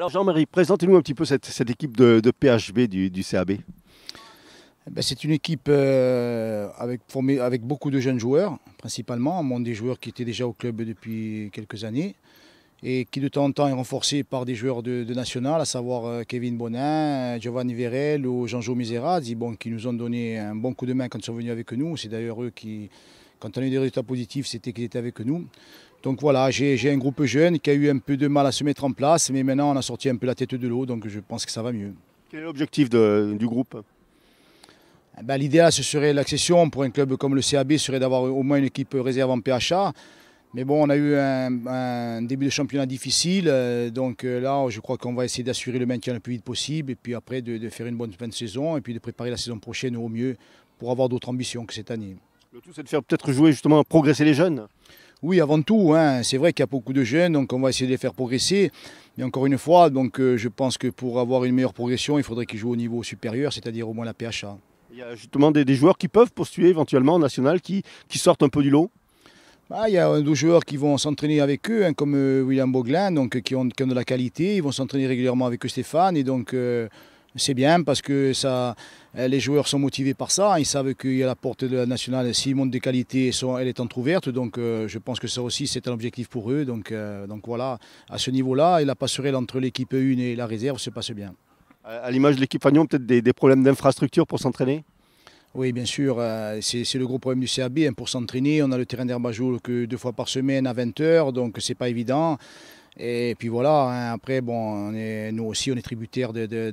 Alors Jean-Marie, présentez-nous un petit peu cette, équipe de, PHB du, CAB. Eh ben, c'est une équipe euh, avec, formée, avec beaucoup de jeunes joueurs, principalement, des joueurs qui étaient déjà au club depuis quelques années et qui de temps en temps est renforcée par des joueurs de, national, à savoir euh, Kevin Bonin, Giovanni Verel ou Jean-Jo Miserazzi, qui nous ont donné un bon coup de main quand ils sont venus avec nous. C'est d'ailleurs eux qui, quand on a eu des résultats positifs, c'était qu'ils étaient avec nous. Donc voilà, j'ai un groupe jeune qui a eu un peu de mal à se mettre en place, mais maintenant on a sorti un peu la tête de l'eau, donc je pense que ça va mieux. Quel est l'objectif du groupe eh ben, L'idéal, ce serait l'accession pour un club comme le CAB, serait d'avoir au moins une équipe réserve en PHA. Mais bon, on a eu un, début de championnat difficile, euh, donc euh, là, je crois qu'on va essayer d'assurer le maintien le plus vite possible, et puis après de, de, faire une bonne fin de saison, et puis de préparer la saison prochaine au mieux pour avoir d'autres ambitions que cette année. Le tout, c'est de faire peut-être jouer justement, progresser les jeunes oui, avant tout, hein, c'est vrai qu'il y a beaucoup de jeunes, donc on va essayer de les faire progresser. Mais encore une fois, donc, euh, je pense que pour avoir une meilleure progression, il faudrait qu'ils jouent au niveau supérieur, c'est-à-dire au moins la PHA. Il y a justement des, joueurs qui peuvent poursuivre éventuellement au national, qui, sortent un peu du lot bah, il y a deux joueurs qui vont s'entraîner avec eux, hein, comme euh, William Boglin, donc, euh, qui ont, de la qualité. Ils vont s'entraîner régulièrement avec eux, Stéphane. Et donc, c'est bien parce que ça, euh, les joueurs sont motivés par ça. Ils savent qu'il y a la porte de la nationale. S'ils montent des qualités, elle est entrouverte. Donc euh, je pense que ça aussi, c'est un objectif pour eux. Donc, euh, donc voilà, à ce niveau-là, la passerelle entre l'équipe 1 et la réserve se passe bien. À l'image de l'équipe Fagnon, peut-être des, problèmes d'infrastructure pour s'entraîner oui, bien sûr, c'est le gros problème du CAB. Hein. Pour s'entraîner, on a le terrain jour que deux fois par semaine à 20h, donc c'est pas évident. Et puis voilà, hein, après, bon, nous aussi, on est tributaires de,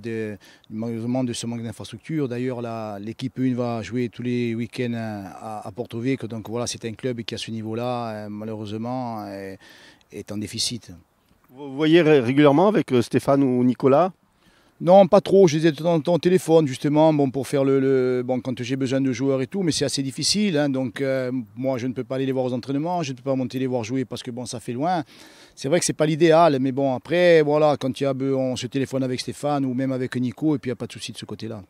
ce manque d'infrastructure. D'ailleurs, l'équipe 1 va jouer tous les week-ends à, Porto Donc voilà, c'est un club qui, à ce niveau-là, euh, malheureusement, est en déficit. Vous voyez régulièrement avec euh, Stéphane ou Nicolas non, pas trop. Je les ai téléphone, justement, bon, pour faire le, bon, quand j'ai besoin de joueurs et tout, mais c'est assez difficile. Hein. donc, euh, moi, je ne peux pas aller les voir aux entraînements, je ne peux pas monter les voir jouer parce que, bon, ça fait loin. C'est vrai que ce n'est pas l'idéal, mais bon, après, voilà, quand il y a, on se téléphone avec Stéphane ou même avec Nico, et puis il n'y a pas de souci de ce côté-là.